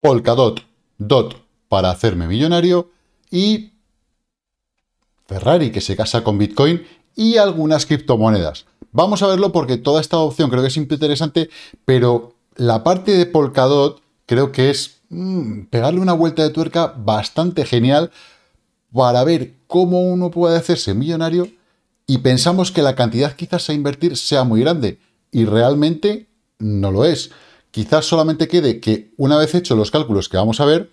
Polkadot, DOT para hacerme millonario y Ferrari que se casa con Bitcoin y algunas criptomonedas. Vamos a verlo porque toda esta opción creo que es interesante, pero la parte de Polkadot creo que es mm, pegarle una vuelta de tuerca bastante genial para ver cómo uno puede hacerse millonario y pensamos que la cantidad quizás a invertir sea muy grande y realmente no lo es quizás solamente quede que una vez hechos los cálculos que vamos a ver,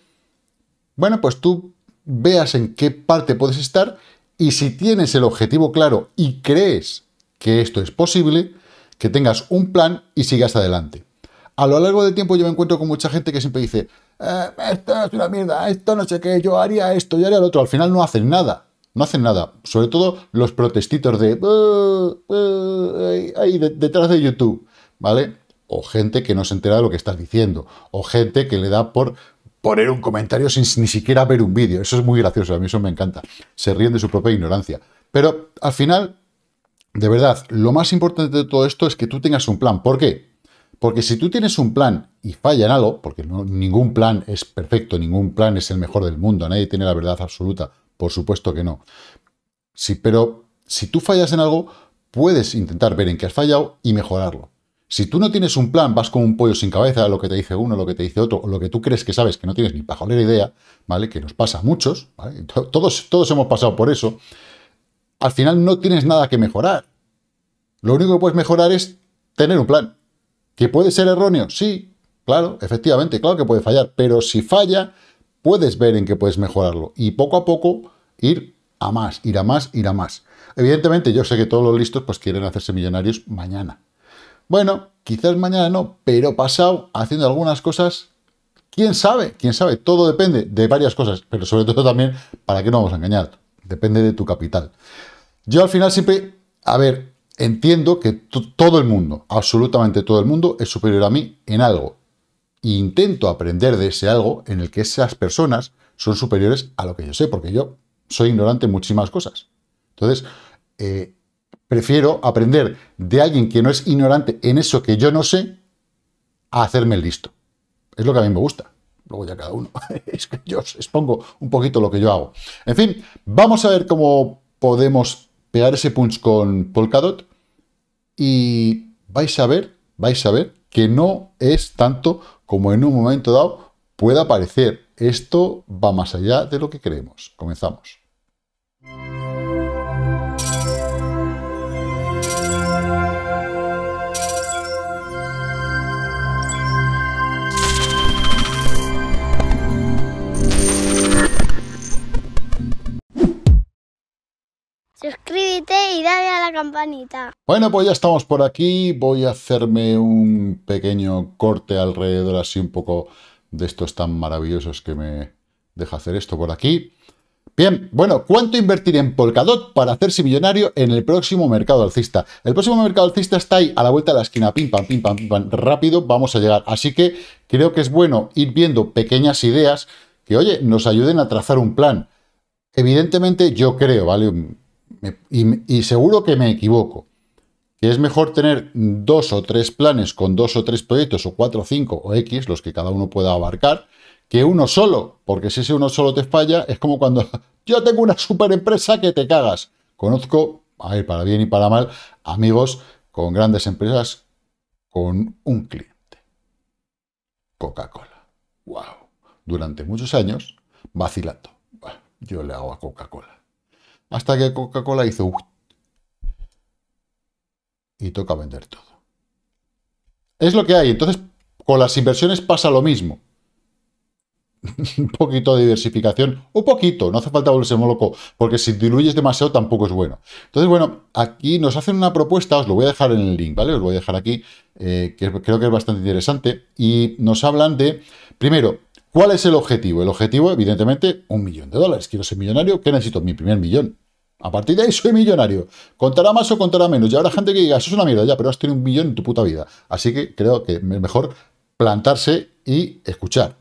bueno, pues tú veas en qué parte puedes estar y si tienes el objetivo claro y crees que esto es posible, que tengas un plan y sigas adelante. A lo largo del tiempo yo me encuentro con mucha gente que siempre dice, eh, esto es una mierda, esto no sé qué, yo haría esto, yo haría lo otro. Al final no hacen nada, no hacen nada. Sobre todo los protestitos de... Eh, eh, ahí detrás de YouTube, ¿vale? o gente que no se entera de lo que estás diciendo, o gente que le da por poner un comentario sin ni siquiera ver un vídeo. Eso es muy gracioso, a mí eso me encanta. Se ríen de su propia ignorancia. Pero al final, de verdad, lo más importante de todo esto es que tú tengas un plan. ¿Por qué? Porque si tú tienes un plan y falla en algo, porque ningún plan es perfecto, ningún plan es el mejor del mundo, nadie tiene la verdad absoluta, por supuesto que no. Sí, pero si tú fallas en algo, puedes intentar ver en qué has fallado y mejorarlo. Si tú no tienes un plan, vas con un pollo sin cabeza, lo que te dice uno, lo que te dice otro, o lo que tú crees que sabes, que no tienes ni pajolera idea, ¿vale? Que nos pasa a muchos, ¿vale? Todos, todos hemos pasado por eso. Al final no tienes nada que mejorar. Lo único que puedes mejorar es tener un plan. ¿Que puede ser erróneo? Sí, claro, efectivamente, claro que puede fallar, pero si falla, puedes ver en qué puedes mejorarlo y poco a poco ir a más, ir a más, ir a más. Evidentemente, yo sé que todos los listos pues quieren hacerse millonarios mañana, bueno, quizás mañana no, pero pasado, haciendo algunas cosas, quién sabe, quién sabe, todo depende de varias cosas, pero sobre todo también, ¿para qué no vamos a engañar? Depende de tu capital. Yo al final siempre, a ver, entiendo que todo el mundo, absolutamente todo el mundo, es superior a mí en algo. intento aprender de ese algo en el que esas personas son superiores a lo que yo sé, porque yo soy ignorante en muchísimas cosas. Entonces, eh, Prefiero aprender de alguien que no es ignorante en eso que yo no sé a hacerme el listo. Es lo que a mí me gusta. Luego ya cada uno. es que yo os expongo un poquito lo que yo hago. En fin, vamos a ver cómo podemos pegar ese punch con Polkadot y vais a ver, vais a ver que no es tanto como en un momento dado pueda parecer. Esto va más allá de lo que creemos. Comenzamos. y dale a la campanita. Bueno, pues ya estamos por aquí. Voy a hacerme un pequeño corte alrededor, así un poco de estos tan maravillosos que me deja hacer esto por aquí. Bien, bueno, ¿cuánto invertir en Polkadot para hacerse millonario en el próximo mercado alcista? El próximo mercado alcista está ahí, a la vuelta de la esquina, pim, pam, pim, pam, pim, pam, rápido vamos a llegar. Así que creo que es bueno ir viendo pequeñas ideas que, oye, nos ayuden a trazar un plan. Evidentemente, yo creo, ¿vale? y, seguro que me equivoco, que es mejor tener dos o tres planes con dos o tres proyectos, o cuatro, o cinco o X, los que cada uno pueda abarcar, que uno solo, porque si ese uno solo te falla, es como cuando yo tengo una super empresa que te cagas. Conozco, a para bien y para mal, amigos con grandes empresas con un cliente. Coca-Cola. ¡Wow! Durante muchos años, vacilando. Yo le hago a Coca-Cola hasta que Coca-Cola hizo y toca vender todo. Es lo que hay. Entonces, con las inversiones pasa lo mismo. un poquito de diversificación, un poquito, no hace falta volverse loco, porque si diluyes demasiado tampoco es bueno. Entonces, bueno, aquí nos hacen una propuesta, os lo voy a dejar en el link, ¿vale? Os voy a dejar aquí, eh, que creo que es bastante interesante, y nos hablan de, primero, ¿Cuál es el objetivo? El objetivo, evidentemente, un millón de dólares. Quiero ser millonario, ¿qué necesito? Mi primer millón. A partir de ahí soy millonario. Contará más o contará menos. Y habrá gente que diga, eso es una mierda ya, pero has tenido un millón en tu puta vida. Así que creo que es mejor plantarse y escuchar.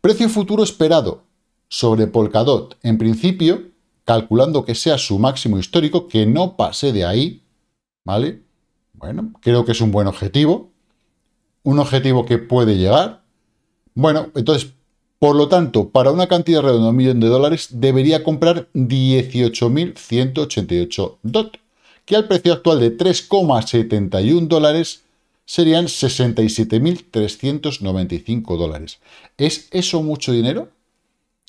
Precio futuro esperado sobre Polkadot. En principio, calculando que sea su máximo histórico, que no pase de ahí, ¿vale? Bueno, creo que es un buen objetivo. Un objetivo que puede llegar. Bueno, entonces por lo tanto, para una cantidad redonda de un millón de dólares, debería comprar 18.188 DOT, que al precio actual de 3,71 dólares serían 67.395 dólares. ¿Es eso mucho dinero?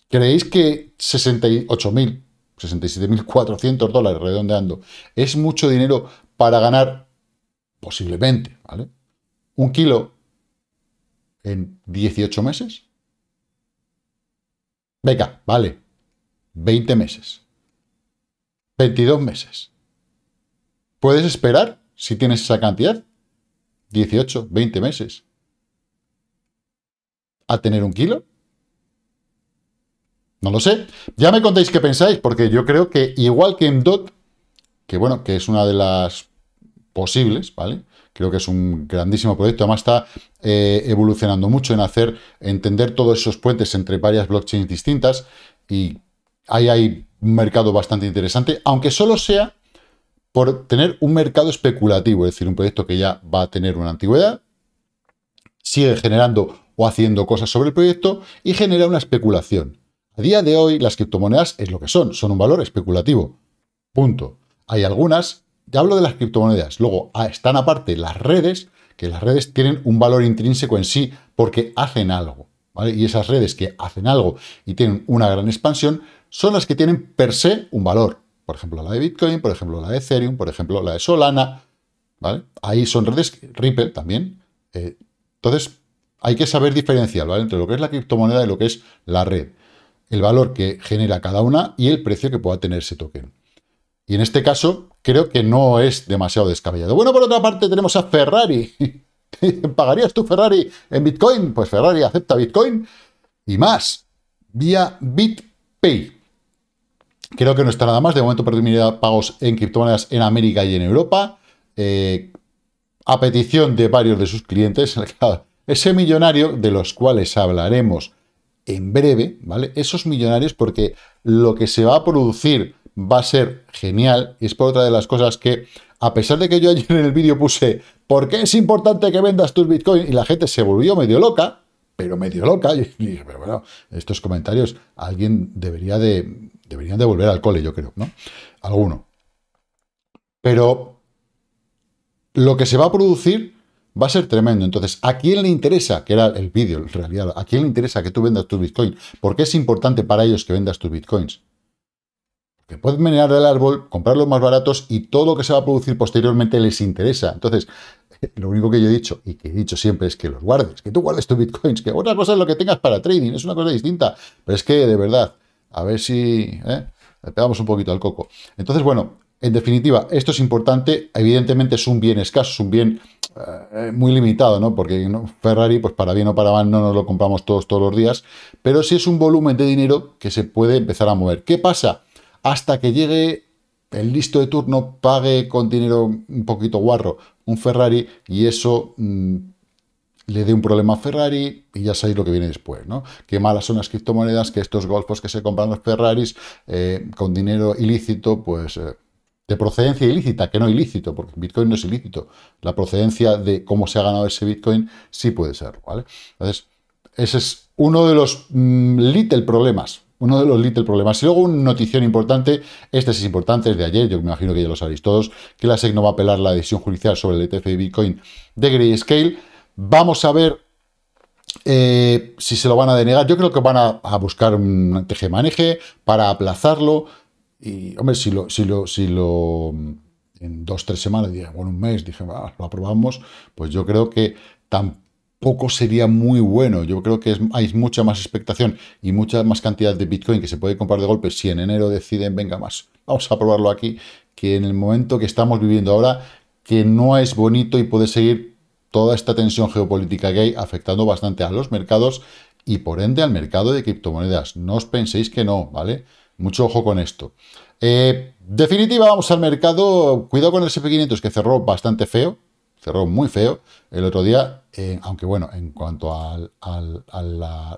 ¿Creéis que 68.000, 67.400 dólares redondeando, es mucho dinero para ganar posiblemente, ¿vale? Un kilo en 18 meses. Venga, vale. 20 meses. 22 meses. ¿Puedes esperar si tienes esa cantidad? 18, 20 meses. ¿A tener un kilo? No lo sé. Ya me contéis qué pensáis, porque yo creo que igual que en DOT, que bueno, que es una de las posibles, ¿vale? Creo que es un grandísimo proyecto. Además, está eh, evolucionando mucho en hacer entender todos esos puentes entre varias blockchains distintas. Y ahí hay un mercado bastante interesante, aunque solo sea por tener un mercado especulativo, es decir, un proyecto que ya va a tener una antigüedad, sigue generando o haciendo cosas sobre el proyecto y genera una especulación. A día de hoy, las criptomonedas es lo que son, son un valor especulativo. Punto. Hay algunas ya hablo de las criptomonedas. Luego ah, están aparte las redes, que las redes tienen un valor intrínseco en sí porque hacen algo. Y esas redes que hacen algo y tienen una gran expansión son las que tienen per se un valor. Por ejemplo, la de Bitcoin, por ejemplo, la de Ethereum, por ejemplo, la de Solana. Ahí son redes, Ripple también. Eh, entonces, hay que saber diferenciar entre lo que es la criptomoneda y lo que es la red. El valor que genera cada una y el precio que pueda tener ese token. Y en este caso, creo que no es demasiado descabellado. Bueno, por otra parte, tenemos a Ferrari. ¿Pagarías tú Ferrari en Bitcoin? Pues Ferrari acepta Bitcoin y más, vía BitPay. Creo que no está nada más. De momento permitir pagos en criptomonedas en América y en Europa. Eh, a petición de varios de sus clientes. Ese millonario, de los cuales hablaremos en breve, ¿vale? Esos millonarios, porque lo que se va a producir va a ser genial y es por otra de las cosas que, a pesar de que yo ayer en el vídeo puse ¿por qué es importante que vendas tus bitcoins? y la gente se volvió medio loca, pero medio loca, y dije, pero bueno, estos comentarios alguien debería de, deberían de volver al cole, yo creo, ¿no? Alguno. Pero lo que se va a producir va a ser tremendo. Entonces, ¿a quién le interesa? Que era el vídeo, en realidad. ¿A quién le interesa que tú vendas tus bitcoins? ¿Por qué es importante para ellos que vendas tus bitcoins? que pueden menear el árbol, comprar los más baratos y todo lo que se va a producir posteriormente les interesa. Entonces, lo único que yo he dicho y que he dicho siempre es que los guardes, que tú guardes tus bitcoins, que otra cosa es lo que tengas para trading, es una cosa distinta. Pero es que, de verdad, a ver si ¿eh? le pegamos un poquito al coco. Entonces, bueno, en definitiva, esto es importante. Evidentemente es un bien escaso, es un bien eh, eh, muy limitado, ¿no? Porque Ferrari, pues para bien o para mal, no nos lo compramos todos todos los días. Pero sí es un volumen de dinero que se puede empezar a mover. ¿Qué pasa? hasta que llegue el listo de turno, pague con dinero un poquito guarro un Ferrari y eso mm, le dé un problema a Ferrari y ya sabéis lo que viene después, ¿no? Qué malas son las criptomonedas, que estos golfos que se compran los Ferraris eh, con dinero ilícito, pues... Eh, de procedencia ilícita, que no ilícito, porque Bitcoin no es ilícito. La procedencia de cómo se ha ganado ese Bitcoin sí puede ser, ¿vale? Entonces, ese es uno de los mm, little problemas uno de los little problemas. Y luego una notición importante, este es importante, es de ayer, yo me imagino que ya lo sabéis todos, que la SEC no va a apelar la decisión judicial sobre el ETF de Bitcoin de Grayscale. Vamos a ver eh, si se lo van a denegar. Yo creo que van a, buscar un tejemaneje para aplazarlo. Y, hombre, si lo, si lo, si lo en dos, tres semanas, bueno, un mes, dije, lo aprobamos, pues yo creo que tampoco poco sería muy bueno. Yo creo que hay mucha más expectación y mucha más cantidad de Bitcoin que se puede comprar de golpe si en enero deciden, venga más, vamos a probarlo aquí, que en el momento que estamos viviendo ahora, que no es bonito y puede seguir toda esta tensión geopolítica que hay afectando bastante a los mercados y por ende al mercado de criptomonedas. No os penséis que no, ¿vale? Mucho ojo con esto. Eh, definitiva, vamos al mercado. Cuidado con el SP500 que cerró bastante feo, cerró muy feo el otro día, eh, aunque bueno, en cuanto a, la,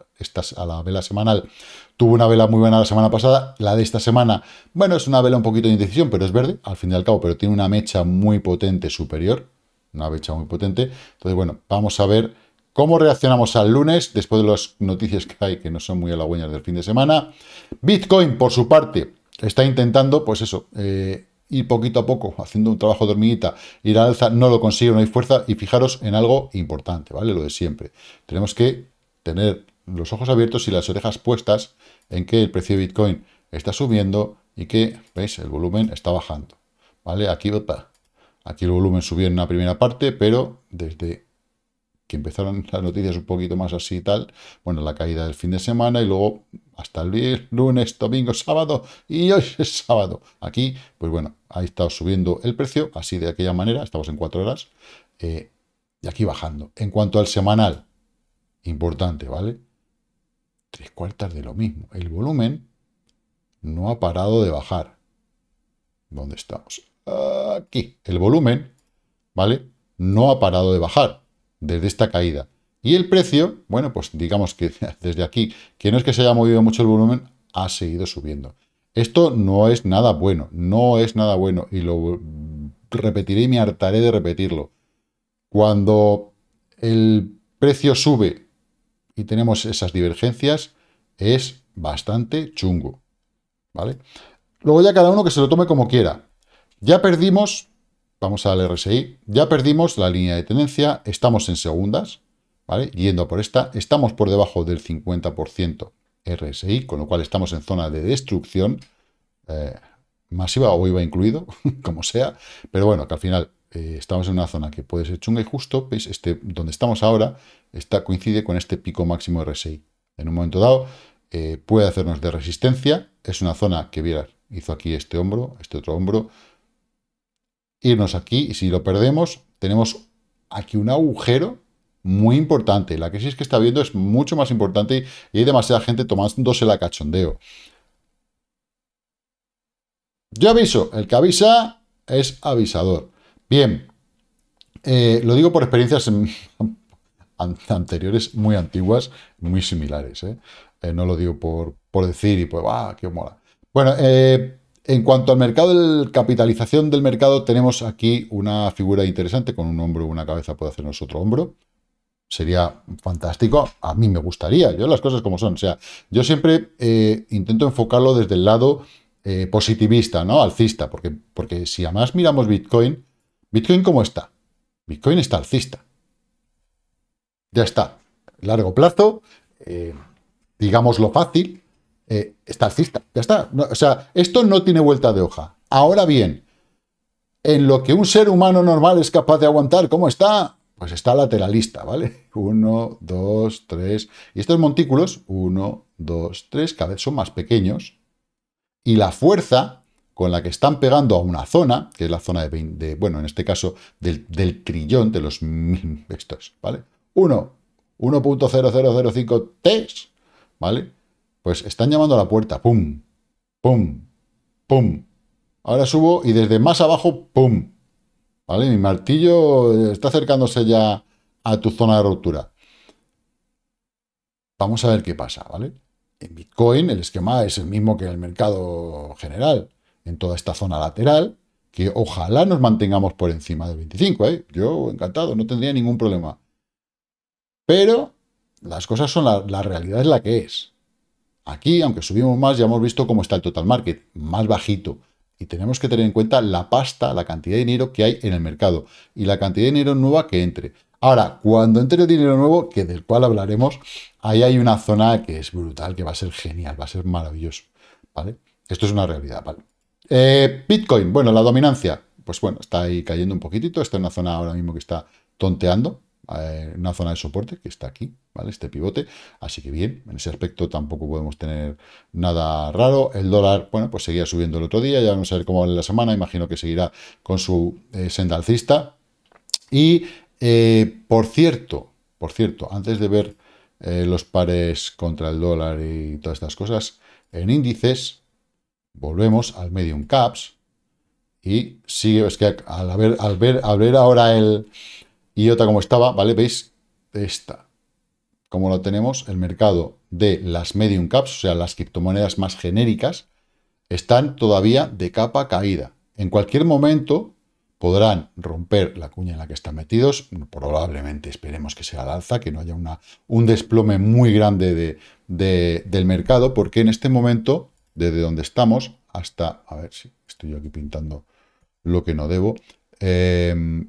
a la vela semanal, tuvo una vela muy buena la semana pasada, la de esta semana, bueno, es una vela un poquito de indecisión, pero es verde, al fin y al cabo, pero tiene una mecha muy potente superior, una mecha muy potente, entonces bueno, vamos a ver cómo reaccionamos al lunes, después de las noticias que hay que no son muy halagüeñas del fin de semana. Bitcoin, por su parte, está intentando, pues eso, eh, y poquito a poco, haciendo un trabajo de hormiguita, ir alza, no lo consigue, no hay fuerza, y fijaros en algo importante, ¿vale? Lo de siempre. Tenemos que tener los ojos abiertos y las orejas puestas en que el precio de Bitcoin está subiendo y que, veis, el volumen está bajando, ¿vale? Aquí, aquí el volumen subió en una primera parte, pero desde que empezaron las noticias un poquito más así y tal, bueno, la caída del fin de semana y luego hasta el lunes, domingo, sábado y hoy es sábado. Aquí, pues bueno, ha estado subiendo el precio, así de aquella manera, estamos en cuatro horas, eh, y aquí bajando. En cuanto al semanal, importante, ¿vale? Tres cuartas de lo mismo. El volumen no ha parado de bajar. ¿Dónde estamos? Aquí. El volumen, ¿vale? No ha parado de bajar desde esta caída. Y el precio, bueno, pues digamos que desde aquí, que no es que se haya movido mucho el volumen, ha seguido subiendo. Esto no es nada bueno, no es nada bueno, y lo repetiré y me hartaré de repetirlo. Cuando el precio sube y tenemos esas divergencias, es bastante chungo, ¿vale? Luego ya cada uno que se lo tome como quiera. Ya perdimos Vamos al RSI. Ya perdimos la línea de tendencia, estamos en segundas, ¿vale? Yendo por esta, estamos por debajo del 50% RSI, con lo cual estamos en zona de destrucción eh, masiva o iba incluido, como sea, pero bueno, que al final eh, estamos en una zona que puede ser chunga y justo, pues este, donde estamos ahora está, coincide con este pico máximo RSI. En un momento dado eh, puede hacernos de resistencia, es una zona que vieras, hizo aquí este hombro, este otro hombro, irnos aquí y si lo perdemos, tenemos aquí un agujero muy importante. La crisis que está viendo es mucho más importante y hay demasiada gente tomándose la cachondeo. Yo aviso, el que avisa es avisador. Bien, eh, lo digo por experiencias anteriores muy antiguas, muy similares. ¿eh? Eh, no lo digo por, por decir y pues, ¡ah, qué mola! Bueno, eh, en cuanto al mercado, la capitalización del mercado, tenemos aquí una figura interesante con un hombro, una cabeza puede hacernos otro hombro. Sería fantástico, a mí me gustaría, yo las cosas como son. O sea, yo siempre eh, intento enfocarlo desde el lado eh, positivista, ¿no? Alcista, porque, porque si además miramos Bitcoin, ¿Bitcoin cómo está? Bitcoin está alcista. Ya está. Largo plazo, eh, digamos fácil, eh, está Ya está. o sea, esto no tiene vuelta de hoja. Ahora bien, en lo que un ser humano normal es capaz de aguantar, ¿cómo está? Pues está lateralista, ¿vale? 1, dos, tres. Y estos montículos, 1, dos, tres, cada vez son más pequeños. Y la fuerza con la que están pegando a una zona, que es la zona de, 20, bueno, en este caso, del, trillón de los mil estos, ¿vale? 1, 1.0005 T, ¿vale? Pues están llamando a la puerta. Pum, pum, pum. Ahora subo y desde más abajo, pum. ¿Vale? Mi martillo está acercándose ya a tu zona de ruptura. Vamos a ver qué pasa, ¿vale? En Bitcoin el esquema es el mismo que en el mercado general, en toda esta zona lateral, que ojalá nos mantengamos por encima del 25, ¿eh? Yo encantado, no tendría ningún problema. Pero las cosas son la, la realidad es la que es. Aquí, aunque subimos más, ya hemos visto cómo está el total market, más bajito. Y tenemos que tener en cuenta la pasta, la cantidad de dinero que hay en el mercado y la cantidad de dinero nueva que entre. Ahora, cuando entre dinero nuevo, que del cual hablaremos, ahí hay una zona que es brutal, que va a ser genial, va a ser maravilloso. ¿Vale? Esto es una realidad, ¿vale? Eh, Bitcoin, bueno, la dominancia, pues bueno, está ahí cayendo un poquitito, está en una zona ahora mismo que está tonteando, eh, una zona de soporte que está aquí, ¿vale? Este pivote. Así que bien, en ese aspecto tampoco podemos tener nada raro. El dólar, bueno, pues seguía subiendo el otro día, ya vamos a ver cómo va la semana, imagino que seguirá con su eh, sendalcista. Y, eh, por cierto, por cierto, antes de ver los pares contra el dólar y todas estas cosas, en índices volvemos al medium caps, y sigue, es que al ver, al ver, al ver ahora el, y otra como estaba, ¿vale? Veis esta. Como lo tenemos, el mercado de las medium caps, o sea, las criptomonedas más genéricas, están todavía de capa caída. En cualquier momento podrán romper la cuña en la que están metidos, probablemente esperemos que sea al alza, que no haya una, un desplome muy grande del mercado, porque en este momento, desde donde estamos hasta, a ver si estoy yo aquí pintando lo que no debo, eh,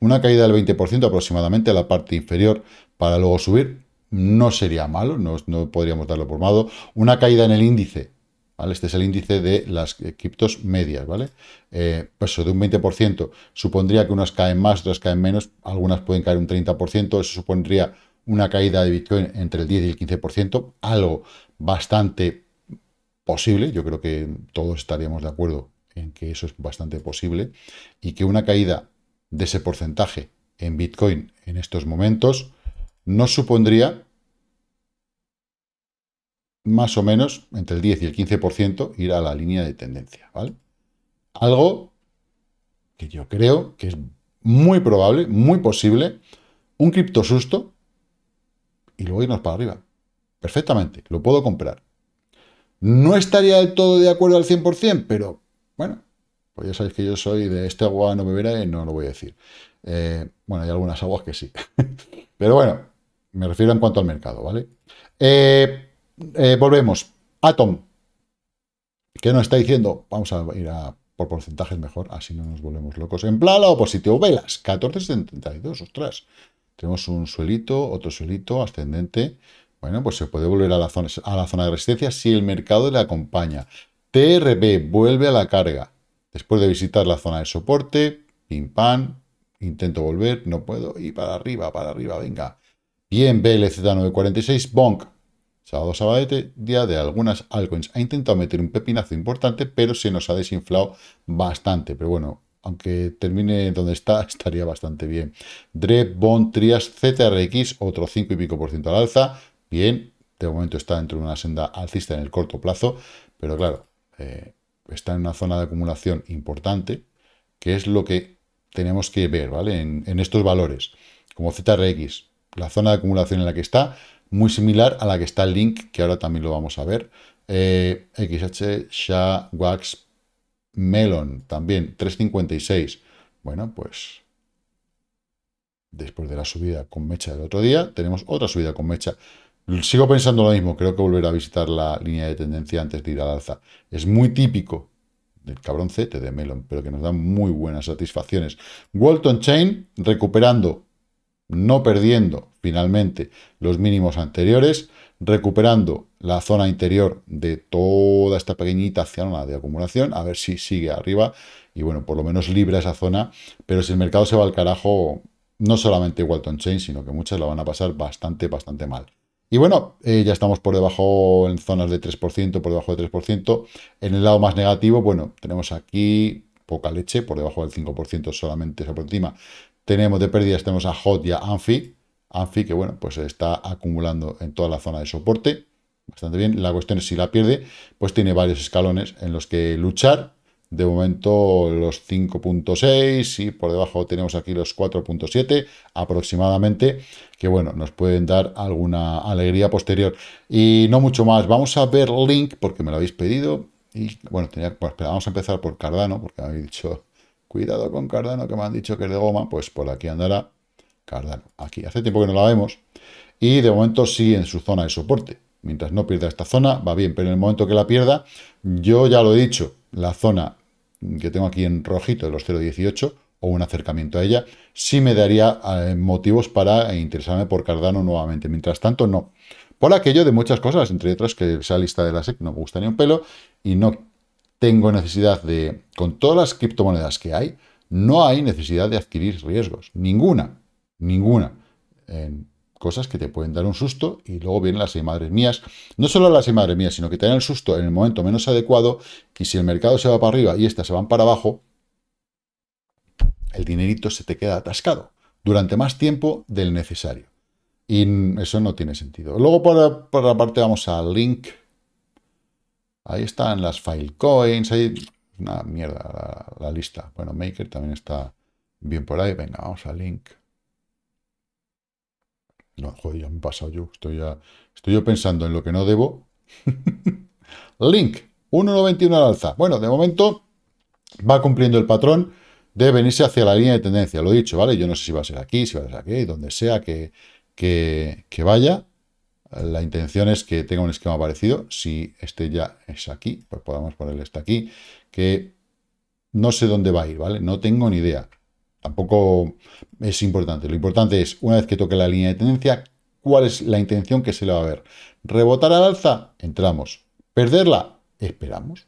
una caída del 20% aproximadamente a la parte inferior para luego subir no sería malo, no, podríamos darlo por malo. Una caída en el índice, ¿vale? Este es el índice de las eh, criptos medias, ¿vale? Eh, pues de un 20% supondría que unas caen más, otras caen menos, algunas pueden caer un 30%, eso supondría una caída de Bitcoin entre el 10 y el 15%, algo bastante posible, yo creo que todos estaríamos de acuerdo en que eso es bastante posible, y que una caída de ese porcentaje en Bitcoin en estos momentos nos supondría más o menos entre el 10 y el 15% ir a la línea de tendencia, ¿vale? Algo que yo creo que es muy probable, muy posible, un cripto susto y luego irnos para arriba. Perfectamente, lo puedo comprar. No estaría del todo de acuerdo al 100%, pero bueno, pues ya sabéis que yo soy de este agua no verá y no lo voy a decir. Eh, bueno, hay algunas aguas que sí. Pero bueno, me refiero en cuanto al mercado, ¿vale? Eh, eh, volvemos. Atom. ¿Qué nos está diciendo? Vamos a ir a por porcentajes mejor, así no nos volvemos locos. En plala o positivo, velas, 14,72, ostras. Tenemos un suelito, otro suelito ascendente. Bueno, pues se puede volver a la zona, a la zona de resistencia si el mercado le acompaña. TRB vuelve a la carga. Después de visitar la zona de soporte, pim pam, intento volver, no puedo, y para arriba, para arriba, venga. Bien, BLZ946, bonk. Sábado, sábado, día de algunas altcoins. Ha intentado meter un pepinazo importante, pero se nos ha desinflado bastante. Pero bueno, aunque termine donde está, estaría bastante bien. DREP, BOND, TRIAS, otro 5 y pico por ciento al alza. Bien, de momento está dentro de una senda alcista en el corto plazo, pero claro, eh, está en una zona de acumulación importante, que es lo que tenemos que ver, ¿vale? En, estos valores, como ZRX, la zona de acumulación en la que está, muy similar a la que está el link, que ahora también lo vamos a ver. XH, eh, Sha, Wax, Melon, también, 356. Bueno, pues después de la subida con mecha del otro día, tenemos otra subida con mecha. Sigo pensando lo mismo, creo que volver a visitar la línea de tendencia antes de ir al alza. Es muy típico del cabrón de Melon, pero que nos da muy buenas satisfacciones. Walton Chain recuperando, no perdiendo finalmente los mínimos anteriores, recuperando la zona interior de toda esta pequeñita zona de acumulación, a ver si sigue arriba y bueno, por lo menos libra esa zona, pero si el mercado se va al carajo, no solamente Walton Chain, sino que muchas la van a pasar bastante, bastante mal. Y bueno, eh, ya estamos por debajo en zonas de 3%, por debajo de 3%. En el lado más negativo, bueno, tenemos aquí poca leche, por debajo del 5% solamente, esa por encima. Tenemos de pérdidas, tenemos a Hot y a Anfi. Anfi que bueno, pues está acumulando en toda la zona de soporte. Bastante bien. La cuestión es si la pierde, pues tiene varios escalones en los que luchar de momento los 5.6 y por debajo tenemos aquí los 4.7 aproximadamente, que bueno, nos pueden dar alguna alegría posterior. Y no mucho más, vamos a ver Link porque me lo habéis pedido. Y bueno, tenía, vamos a empezar por Cardano, porque me habéis dicho, cuidado con Cardano, que me han dicho que es de goma, pues por aquí andará Cardano. Aquí, hace tiempo que no la vemos y de momento sigue sí, en su zona de soporte. Mientras no pierda esta zona, va bien, pero en el momento que la pierda, yo ya lo he dicho, la zona que tengo aquí en rojito de los 0.18 o un acercamiento a ella, sí me daría eh, motivos para interesarme por Cardano nuevamente. Mientras tanto, no. Por aquello de muchas cosas, entre otras que esa lista de la SEC no me gusta ni un pelo y no tengo necesidad de, con todas las criptomonedas que hay, no hay necesidad de adquirir riesgos. Ninguna, ninguna cosas que te pueden dar un susto y luego vienen las y madres mías. No solo las y madres mías, sino que te dan el susto en el momento menos adecuado que si el mercado se va para arriba y estas se van para abajo, el dinerito se te queda atascado durante más tiempo del necesario. Y eso no tiene sentido. Luego por, la parte vamos al link. Ahí están las File Coins. ahí una mierda la, la lista. Bueno, Maker también está bien por ahí. Venga, vamos al link. No, joder, ya me he pasado yo. Estoy, yo pensando en lo que no debo. Link, 1.91 al alza. Bueno, de momento va cumpliendo el patrón de venirse hacia la línea de tendencia. Lo he dicho, ¿vale? Yo no sé si va a ser aquí, si va a ser aquí, donde sea que, que, que vaya. La intención es que tenga un esquema parecido. Si este ya es aquí, pues podamos ponerle este aquí, que no sé dónde va a ir, ¿vale? No tengo ni idea tampoco es importante. Lo importante es, una vez que toque la línea de tendencia, cuál es la intención que se le va a ver. ¿Rebotar al alza? Entramos. ¿Perderla? Esperamos.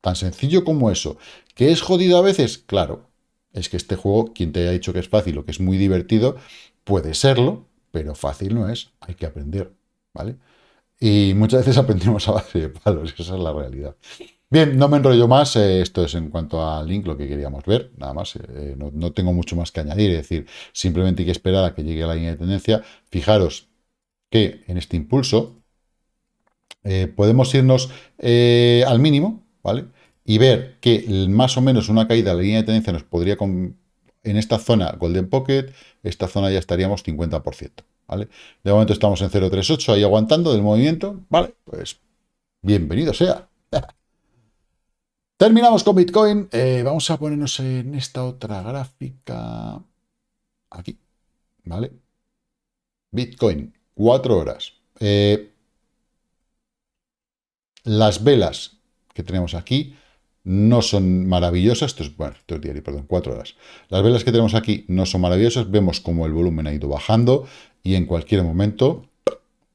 Tan sencillo como eso. ¿Que es jodido a veces? Claro. Es que este juego, quien te haya dicho que es fácil o que es muy divertido, puede serlo, pero fácil no es. Hay que aprender, ¿vale? Y muchas veces aprendemos a base de palos, esa es la realidad. Bien, no me enrollo más. Eh, esto es en cuanto al link, lo que queríamos ver. Nada más, eh, eh, no, tengo mucho más que añadir. Es decir, simplemente hay que esperar a que llegue la línea de tendencia. Fijaros que en este impulso podemos irnos al mínimo, ¿vale? Y ver que más o menos una caída de la línea de tendencia nos podría... Con, en esta zona, Golden Pocket, esta zona ya estaríamos 50%, ¿vale? De momento estamos en 0.38, ahí aguantando del movimiento, ¿vale? Pues bienvenido sea. Terminamos con Bitcoin. Eh, vamos a ponernos en esta otra gráfica. Aquí. ¿Vale? Bitcoin, 4 horas. Eh, las velas que tenemos aquí no son maravillosas. Esto es, bueno, esto es diario, perdón, 4 horas. Las velas que tenemos aquí no son maravillosas. Vemos como el volumen ha ido bajando y en cualquier momento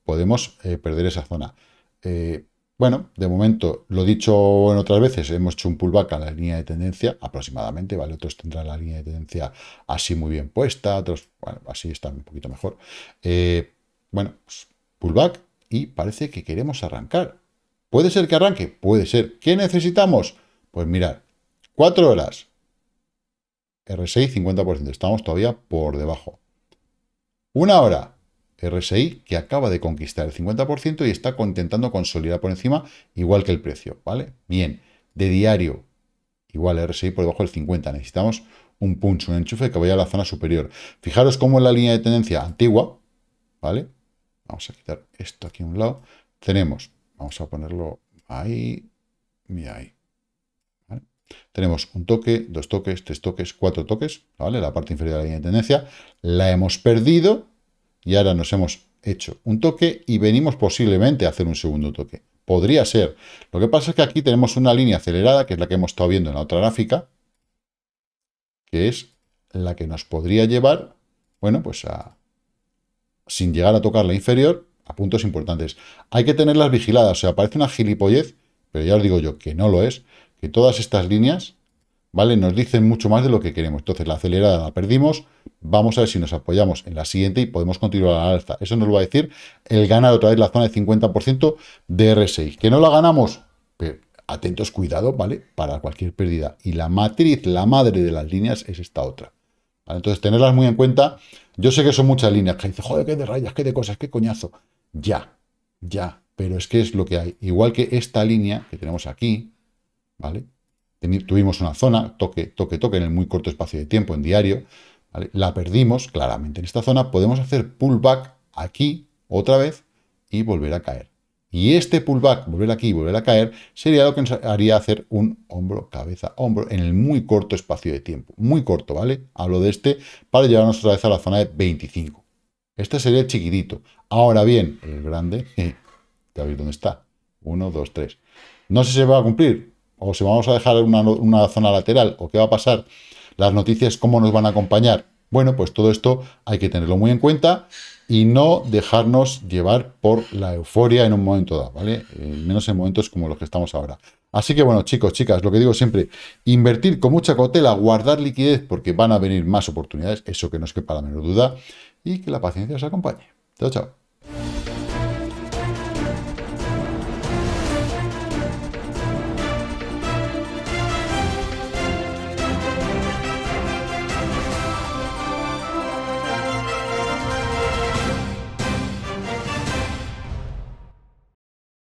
podemos eh, perder esa zona. Eh, bueno, de momento, lo dicho en otras veces, hemos hecho un pullback a la línea de tendencia aproximadamente, ¿vale? Otros tendrán la línea de tendencia así muy bien puesta, otros, bueno, así está un poquito mejor. Eh, bueno, pues, pullback y parece que queremos arrancar. ¿Puede ser que arranque? Puede ser. ¿Qué necesitamos? Pues mirar, cuatro horas, R6 50%, estamos todavía por debajo. Una hora, RSI, que acaba de conquistar el 50% y está intentando consolidar por encima, igual que el precio, ¿vale? Bien, de diario, igual RSI por debajo del 50, necesitamos un punch, un enchufe que vaya a la zona superior. Fijaros cómo es la línea de tendencia antigua, ¿vale? Vamos a quitar esto aquí a un lado. Tenemos, vamos a ponerlo ahí, mira ahí. Tenemos un toque, dos toques, tres toques, cuatro toques, ¿vale? La parte inferior de la línea de tendencia. La hemos perdido, y ahora nos hemos hecho un toque y venimos posiblemente a hacer un segundo toque. Podría ser. Lo que pasa es que aquí tenemos una línea acelerada, que es la que hemos estado viendo en la otra gráfica, que es la que nos podría llevar, bueno, pues a, sin llegar a tocar la inferior, a puntos importantes. Hay que tenerlas vigiladas, o sea, parece una gilipollez, pero ya os digo yo que no lo es, que todas estas líneas ¿vale? Nos dicen mucho más de lo que queremos. Entonces, la acelerada la perdimos. Vamos a ver si nos apoyamos en la siguiente y podemos continuar la alza. Eso nos lo va a decir el ganar otra vez la zona de 50% de R6. ¿Que no la ganamos? Pero atentos, cuidado, ¿vale? Para cualquier pérdida. Y la matriz, la madre de las líneas, es esta otra. Entonces, tenerlas muy en cuenta. Yo sé que son muchas líneas que dicen, joder, qué de rayas, qué de cosas, qué coñazo. Ya, ya, pero es que es lo que hay. Igual que esta línea que tenemos aquí, ¿vale? tuvimos una zona, toque, toque, toque, en el muy corto espacio de tiempo, en diario, la perdimos claramente en esta zona, podemos hacer pullback aquí otra vez y volver a caer. Y este pullback, volver aquí y volver a caer, sería lo que nos haría hacer un hombro, cabeza, hombro en el muy corto espacio de tiempo. Muy corto, ¿vale? Hablo de este para llevarnos otra vez a la zona de 25. Este sería el chiquitito. Ahora bien, el grande, ya veis dónde está. 1, 2, 3. No sé si se va a cumplir, o si vamos a dejar una, zona lateral, o qué va a pasar, las noticias, cómo nos van a acompañar. Bueno, pues todo esto hay que tenerlo muy en cuenta y no dejarnos llevar por la euforia en un momento dado, ¿vale? Eh, menos en momentos como los que estamos ahora. Así que bueno, chicos, chicas, lo que digo siempre, invertir con mucha cautela, guardar liquidez porque van a venir más oportunidades, eso que no es que para menor duda, y que la paciencia os acompañe. Chao, chao.